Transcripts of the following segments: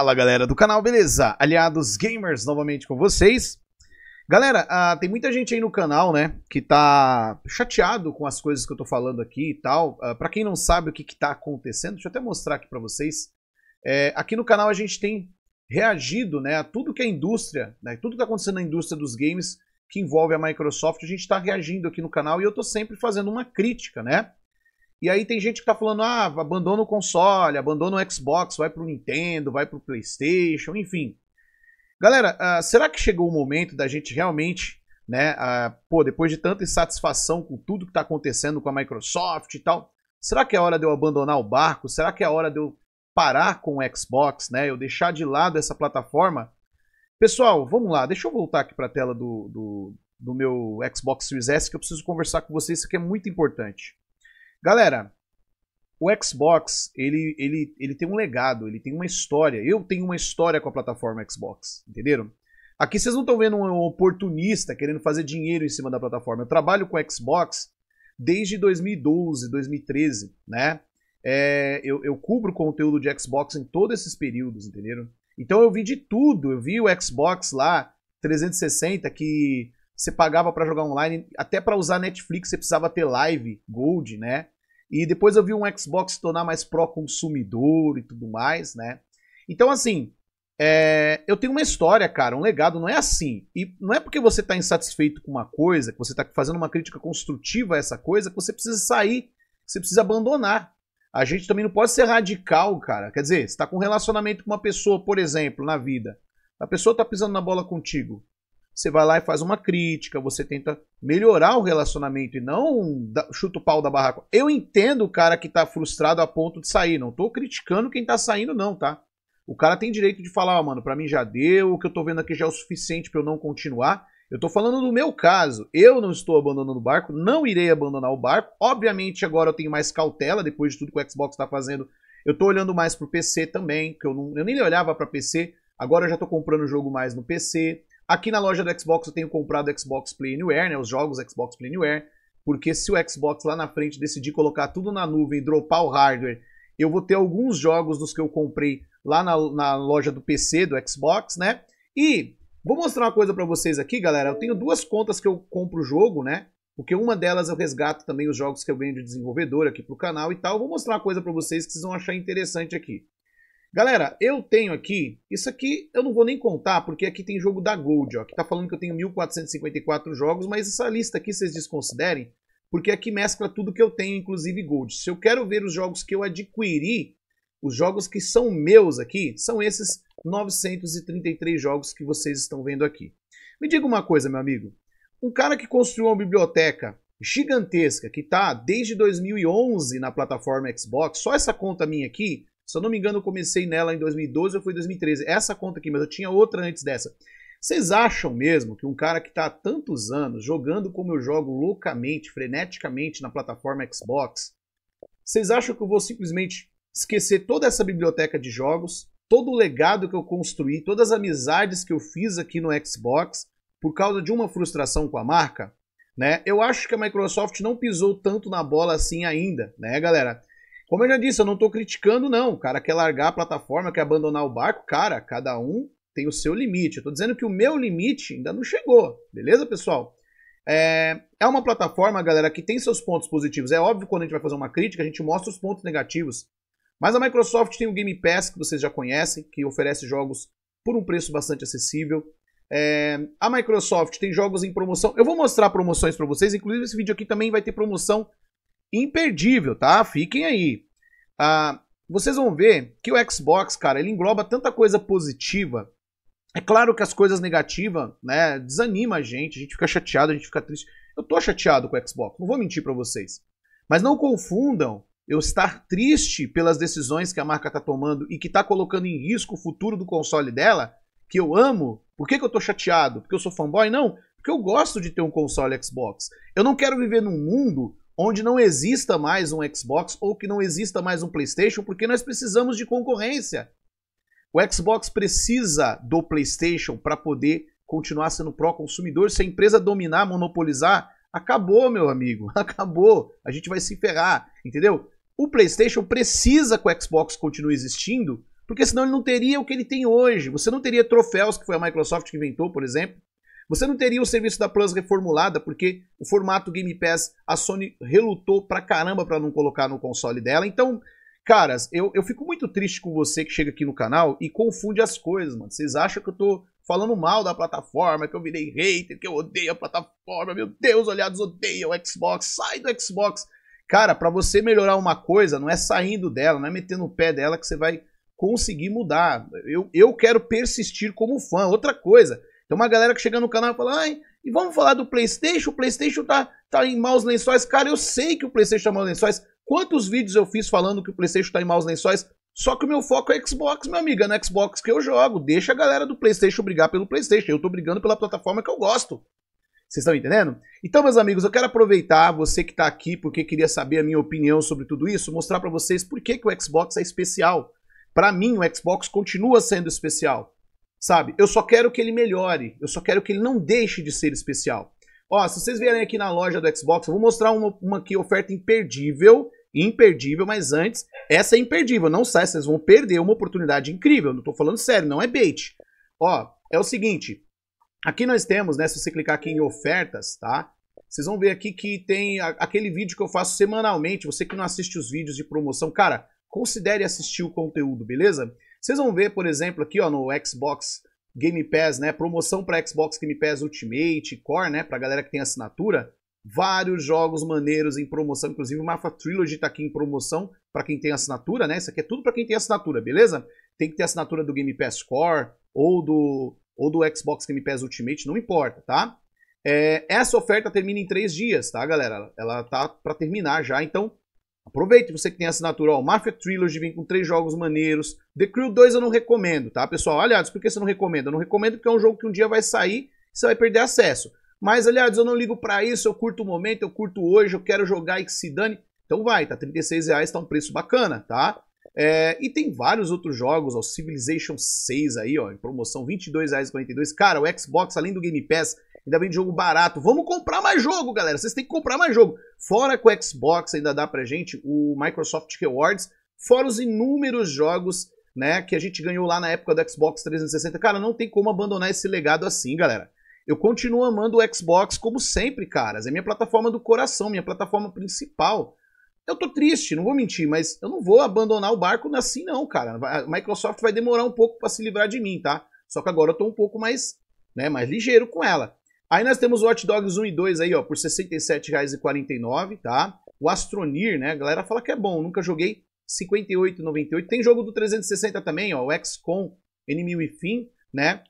Fala galera do canal, beleza? Aliados Gamers novamente com vocês. Galera, ah, tem muita gente aí no canal, né, que tá chateado com as coisas que eu tô falando aqui e tal. Ah, para quem não sabe o que, que tá acontecendo, deixa eu até mostrar aqui para vocês. É, aqui no canal a gente tem reagido, né, a tudo que a é indústria, né, tudo que tá acontecendo na indústria dos games que envolve a Microsoft, a gente tá reagindo aqui no canal e eu tô sempre fazendo uma crítica, né? E aí tem gente que tá falando, ah, abandona o console, abandona o Xbox, vai pro Nintendo, vai pro PlayStation, enfim. Galera, uh, será que chegou o momento da gente realmente, né, uh, pô, depois de tanta insatisfação com tudo que tá acontecendo com a Microsoft e tal, será que é hora de eu abandonar o barco? Será que é hora de eu parar com o Xbox, né, eu deixar de lado essa plataforma? Pessoal, vamos lá, deixa eu voltar aqui pra tela do, do, do meu Xbox Series S que eu preciso conversar com vocês, isso aqui é muito importante. Galera, o Xbox, ele, ele, ele tem um legado, ele tem uma história. Eu tenho uma história com a plataforma Xbox, entenderam? Aqui vocês não estão vendo um oportunista querendo fazer dinheiro em cima da plataforma. Eu trabalho com Xbox desde 2012, 2013, né? É, eu, eu cubro conteúdo de Xbox em todos esses períodos, entenderam? Então eu vi de tudo. Eu vi o Xbox lá 360 que você pagava para jogar online, até para usar Netflix você precisava ter Live Gold, né? E depois eu vi um Xbox se tornar mais pró-consumidor e tudo mais, né? Então, assim, é... eu tenho uma história, cara, um legado, não é assim. E não é porque você tá insatisfeito com uma coisa, que você tá fazendo uma crítica construtiva a essa coisa, que você precisa sair, que você precisa abandonar. A gente também não pode ser radical, cara. Quer dizer, você tá com um relacionamento com uma pessoa, por exemplo, na vida. A pessoa tá pisando na bola contigo. Você vai lá e faz uma crítica, você tenta melhorar o relacionamento e não chuta o pau da barraca. Eu entendo o cara que tá frustrado a ponto de sair, não tô criticando quem tá saindo não, tá? O cara tem direito de falar, oh, mano, para mim já deu, o que eu tô vendo aqui já é o suficiente para eu não continuar. Eu tô falando do meu caso. Eu não estou abandonando o barco, não irei abandonar o barco. Obviamente agora eu tenho mais cautela depois de tudo que o Xbox tá fazendo. Eu tô olhando mais pro PC também, que eu, não, eu nem olhava para PC. Agora eu já tô comprando o jogo mais no PC. Aqui na loja do Xbox eu tenho comprado Xbox Play Anywhere, né, os jogos Xbox Play Anywhere, porque se o Xbox lá na frente decidir colocar tudo na nuvem e dropar o hardware, eu vou ter alguns jogos dos que eu comprei lá na, na loja do PC do Xbox, né? E vou mostrar uma coisa para vocês aqui, galera. Eu tenho duas contas que eu compro o jogo, né? Porque uma delas eu resgato também os jogos que eu ganho de desenvolvedor aqui pro canal e tal. Eu vou mostrar uma coisa para vocês que vocês vão achar interessante aqui. Galera, eu tenho aqui, isso aqui eu não vou nem contar, porque aqui tem jogo da Gold, ó, que tá falando que eu tenho 1454 jogos, mas essa lista aqui vocês desconsiderem, porque aqui mescla tudo que eu tenho, inclusive Gold. Se eu quero ver os jogos que eu adquiri, os jogos que são meus aqui, são esses 933 jogos que vocês estão vendo aqui. Me diga uma coisa, meu amigo, um cara que construiu uma biblioteca gigantesca, que tá desde 2011 na plataforma Xbox, só essa conta minha aqui, se eu não me engano, eu comecei nela em 2012 ou foi 2013. Essa conta aqui, mas eu tinha outra antes dessa. Vocês acham mesmo que um cara que está há tantos anos jogando como eu jogo loucamente, freneticamente na plataforma Xbox, vocês acham que eu vou simplesmente esquecer toda essa biblioteca de jogos, todo o legado que eu construí, todas as amizades que eu fiz aqui no Xbox por causa de uma frustração com a marca? Né? Eu acho que a Microsoft não pisou tanto na bola assim ainda, né, galera? Como eu já disse, eu não estou criticando, não. O cara quer largar a plataforma, quer abandonar o barco. Cara, cada um tem o seu limite. Eu estou dizendo que o meu limite ainda não chegou. Beleza, pessoal? É, é uma plataforma, galera, que tem seus pontos positivos. É óbvio quando a gente vai fazer uma crítica, a gente mostra os pontos negativos. Mas a Microsoft tem o Game Pass, que vocês já conhecem, que oferece jogos por um preço bastante acessível. É, a Microsoft tem jogos em promoção. Eu vou mostrar promoções para vocês. Inclusive, esse vídeo aqui também vai ter promoção imperdível, tá? Fiquem aí. Ah, vocês vão ver que o Xbox, cara, ele engloba tanta coisa positiva. É claro que as coisas negativas, né, desanima a gente, a gente fica chateado, a gente fica triste. Eu tô chateado com o Xbox, não vou mentir para vocês. Mas não confundam eu estar triste pelas decisões que a marca tá tomando e que tá colocando em risco o futuro do console dela, que eu amo. Por que, que eu tô chateado? Porque eu sou fanboy? Não, porque eu gosto de ter um console Xbox. Eu não quero viver num mundo onde não exista mais um Xbox ou que não exista mais um PlayStation, porque nós precisamos de concorrência. O Xbox precisa do PlayStation para poder continuar sendo pró-consumidor. Se a empresa dominar, monopolizar, acabou, meu amigo, acabou. A gente vai se ferrar, entendeu? O PlayStation precisa que o Xbox continue existindo, porque senão ele não teria o que ele tem hoje. Você não teria troféus que foi a Microsoft que inventou, por exemplo. Você não teria o serviço da Plus reformulada, porque o formato Game Pass a Sony relutou pra caramba pra não colocar no console dela. Então, caras, eu, eu fico muito triste com você que chega aqui no canal e confunde as coisas, mano. Vocês acham que eu tô falando mal da plataforma, que eu virei hater, que eu odeio a plataforma, meu Deus, olhados odeiam o Xbox, sai do Xbox. Cara, para você melhorar uma coisa, não é saindo dela, não é metendo o pé dela que você vai conseguir mudar. Eu, eu quero persistir como fã. Outra coisa, tem uma galera que chega no canal e fala, ai, e vamos falar do PlayStation? O PlayStation tá, tá em maus lençóis. Cara, eu sei que o PlayStation tá em maus lençóis. Quantos vídeos eu fiz falando que o PlayStation tá em maus lençóis? Só que o meu foco é Xbox, meu amigo. É no Xbox que eu jogo. Deixa a galera do PlayStation brigar pelo PlayStation. Eu tô brigando pela plataforma que eu gosto. Vocês estão entendendo? Então, meus amigos, eu quero aproveitar você que está aqui porque queria saber a minha opinião sobre tudo isso, mostrar para vocês por que, que o Xbox é especial. Para mim, o Xbox continua sendo especial. Sabe? Eu só quero que ele melhore. Eu só quero que ele não deixe de ser especial. Ó, se vocês vierem aqui na loja do Xbox, eu vou mostrar uma, uma aqui, oferta imperdível. Imperdível, mas antes, essa é imperdível. Não sai, vocês vão perder uma oportunidade incrível. Não tô falando sério, não é bait. Ó, é o seguinte. Aqui nós temos, né? Se você clicar aqui em ofertas, tá? Vocês vão ver aqui que tem aquele vídeo que eu faço semanalmente. Você que não assiste os vídeos de promoção, cara, considere assistir o conteúdo, beleza? Vocês vão ver, por exemplo, aqui ó, no Xbox Game Pass, né? Promoção para Xbox Game Pass Ultimate, Core, né? Para galera que tem assinatura. Vários jogos maneiros em promoção, inclusive o Mafia Trilogy está aqui em promoção para quem tem assinatura, né? Isso aqui é tudo para quem tem assinatura, beleza? Tem que ter assinatura do Game Pass Core ou do, ou do Xbox Game Pass Ultimate, não importa, tá? É, essa oferta termina em três dias, tá, galera? Ela tá para terminar já, então Aproveite, você que tem assinatura, ó, Mafia Trilogy vem com três jogos maneiros. The Crew 2 eu não recomendo, tá, pessoal? Aliás, por que você não recomenda? Eu não recomendo porque é um jogo que um dia vai sair e você vai perder acesso. Mas, aliás, eu não ligo para isso, eu curto o momento, eu curto hoje, eu quero jogar e que se dane. Então vai, tá R$36,00, tá um preço bacana, tá? É, e tem vários outros jogos, ó, Civilization 6 aí, ó, em promoção, 22,42. Cara, o Xbox, além do Game Pass, ainda vem de jogo barato. Vamos comprar mais jogo, galera. Vocês têm que comprar mais jogo. Fora que o Xbox ainda dá pra gente o Microsoft Rewards, fora os inúmeros jogos, né, que a gente ganhou lá na época do Xbox 360. Cara, não tem como abandonar esse legado assim, galera. Eu continuo amando o Xbox como sempre, caras. É minha plataforma do coração, minha plataforma principal. Eu tô triste, não vou mentir, mas eu não vou abandonar o barco é assim, não, cara. A Microsoft vai demorar um pouco para se livrar de mim, tá? Só que agora eu tô um pouco mais, né, mais ligeiro com ela. Aí nós temos o Hot Dogs 1 e 2 aí, ó, por R$ 67,49, tá? O Astronir, né? A galera fala que é bom, nunca joguei. 58,98. Tem jogo do 360 também, ó, o XCOM, Enemy Within, né?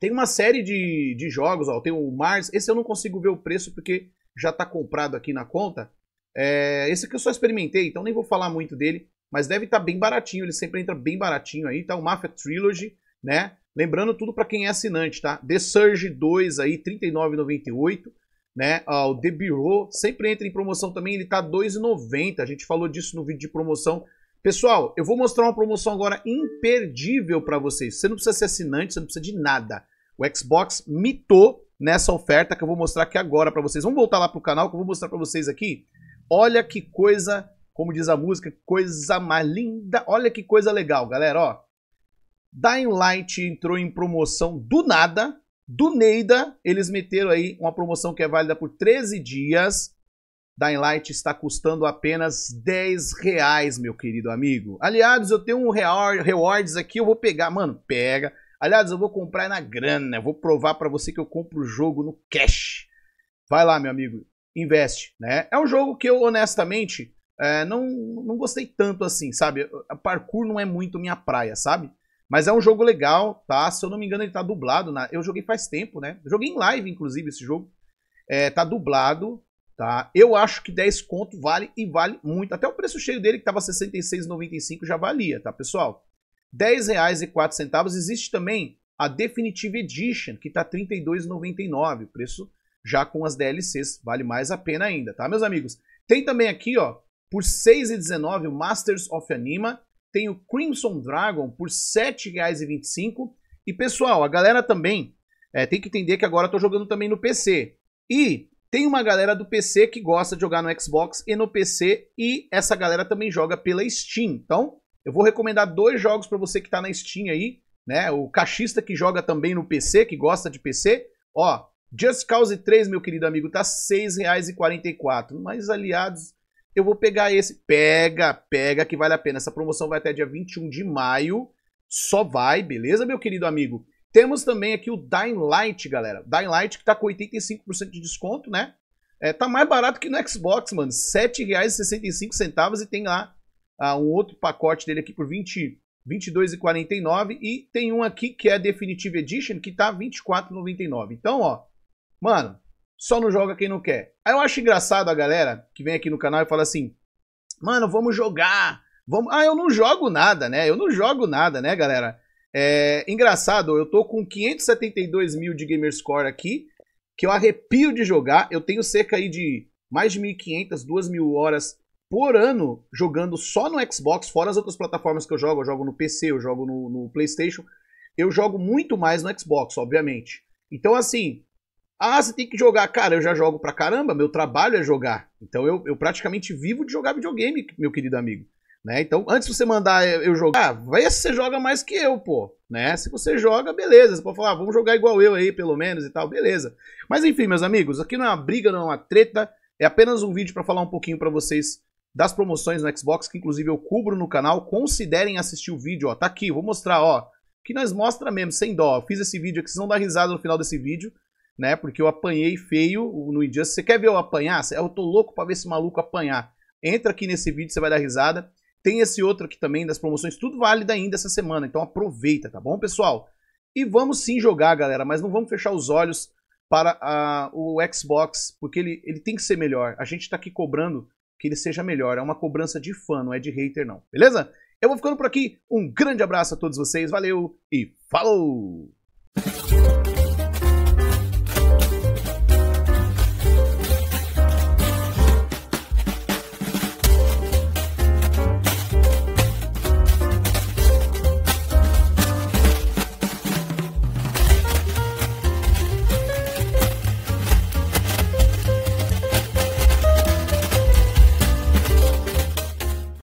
Tem uma série de, de jogos, ó, tem o Mars, esse eu não consigo ver o preço porque já tá comprado aqui na conta, é, esse aqui eu só experimentei, então nem vou falar muito dele, mas deve estar tá bem baratinho, ele sempre entra bem baratinho aí, tá? O Mafia Trilogy, né? Lembrando tudo para quem é assinante, tá? The Surge 2 aí, R$ né? Ah, o The Bureau sempre entra em promoção também, ele tá R$2,90, a gente falou disso no vídeo de promoção. Pessoal, eu vou mostrar uma promoção agora imperdível para vocês. Você não precisa ser assinante, você não precisa de nada. O Xbox mitou nessa oferta que eu vou mostrar aqui agora para vocês. Vamos voltar lá pro canal que eu vou mostrar para vocês aqui Olha que coisa, como diz a música, coisa mais linda. Olha que coisa legal, galera, ó. Dying Light entrou em promoção do nada. Do Neida, eles meteram aí uma promoção que é válida por 13 dias. Dying Light está custando apenas 10 reais, meu querido amigo. Aliados, eu tenho um rewards aqui, eu vou pegar. Mano, pega. Aliados, eu vou comprar na grana. Eu vou provar para você que eu compro o jogo no cash. Vai lá, meu amigo investe, né? É um jogo que eu, honestamente, é, não, não gostei tanto assim, sabe? Parkour não é muito minha praia, sabe? Mas é um jogo legal, tá? Se eu não me engano, ele tá dublado. Na... Eu joguei faz tempo, né? joguei em live, inclusive, esse jogo. É, tá dublado, tá? Eu acho que 10 conto vale e vale muito. Até o preço cheio dele, que tava 66,95, já valia, tá, pessoal? centavos Existe também a Definitive Edition, que tá 32,99. O preço já com as DLCs, vale mais a pena ainda, tá, meus amigos? Tem também aqui, ó, por 6,19 o Masters of Anima, tem o Crimson Dragon por R$ 7,25. E pessoal, a galera também é, tem que entender que agora eu tô jogando também no PC. E tem uma galera do PC que gosta de jogar no Xbox e no PC, e essa galera também joga pela Steam. Então, eu vou recomendar dois jogos para você que tá na Steam aí, né? O cachista que joga também no PC, que gosta de PC, ó, Just Cause 3, meu querido amigo, tá R$ 6,44. Mas aliados, eu vou pegar esse. Pega, pega que vale a pena. Essa promoção vai até dia 21 de maio. Só vai, beleza, meu querido amigo? Temos também aqui o Dying Light, galera. Dying Light que tá com 85% de desconto, né? É, tá mais barato que no Xbox, mano. R$ 7,65 e tem lá ah, um outro pacote dele aqui por 20, 22,49 e tem um aqui que é a Definitive Edition que tá 24,99. Então, ó, Mano, só não joga quem não quer. Aí eu acho engraçado a galera que vem aqui no canal e fala assim: Mano, vamos jogar. Vamos... Ah, eu não jogo nada, né? Eu não jogo nada, né, galera? É engraçado, eu tô com 572 mil de gamerscore aqui, que eu arrepio de jogar. Eu tenho cerca aí de mais de 1.500, 2.000 horas por ano jogando só no Xbox, fora as outras plataformas que eu jogo. Eu jogo no PC, eu jogo no, no PlayStation. Eu jogo muito mais no Xbox, obviamente. Então, assim, ah, você tem que jogar. Cara, eu já jogo pra caramba, meu trabalho é jogar. Então eu, eu praticamente vivo de jogar videogame, meu querido amigo. Né? Então, antes de você mandar eu jogar, ah, vai se você joga mais que eu, pô. Né? Se você joga, beleza. Você pode falar, ah, vamos jogar igual eu aí, pelo menos, e tal, beleza. Mas enfim, meus amigos, aqui não é uma briga, não é uma treta. É apenas um vídeo para falar um pouquinho para vocês das promoções no Xbox, que inclusive eu cubro no canal. Considerem assistir o vídeo, ó. Tá aqui, vou mostrar, ó. Que nós mostra mesmo, sem dó. Eu fiz esse vídeo aqui, vocês vão dar risada no final desse vídeo né? Porque eu apanhei feio no Injustice. Você quer ver eu apanhar? Eu tô louco pra ver esse maluco apanhar. Entra aqui nesse vídeo, você vai dar risada. Tem esse outro aqui também das promoções, tudo válido ainda essa semana, então aproveita, tá bom, pessoal? E vamos sim jogar, galera, mas não vamos fechar os olhos para o Xbox, porque ele, ele tem que ser melhor. A gente tá aqui cobrando que ele seja melhor. É uma cobrança de fã, não é de hater, não, beleza? Eu vou ficando por aqui. Um grande abraço a todos vocês, valeu e falou!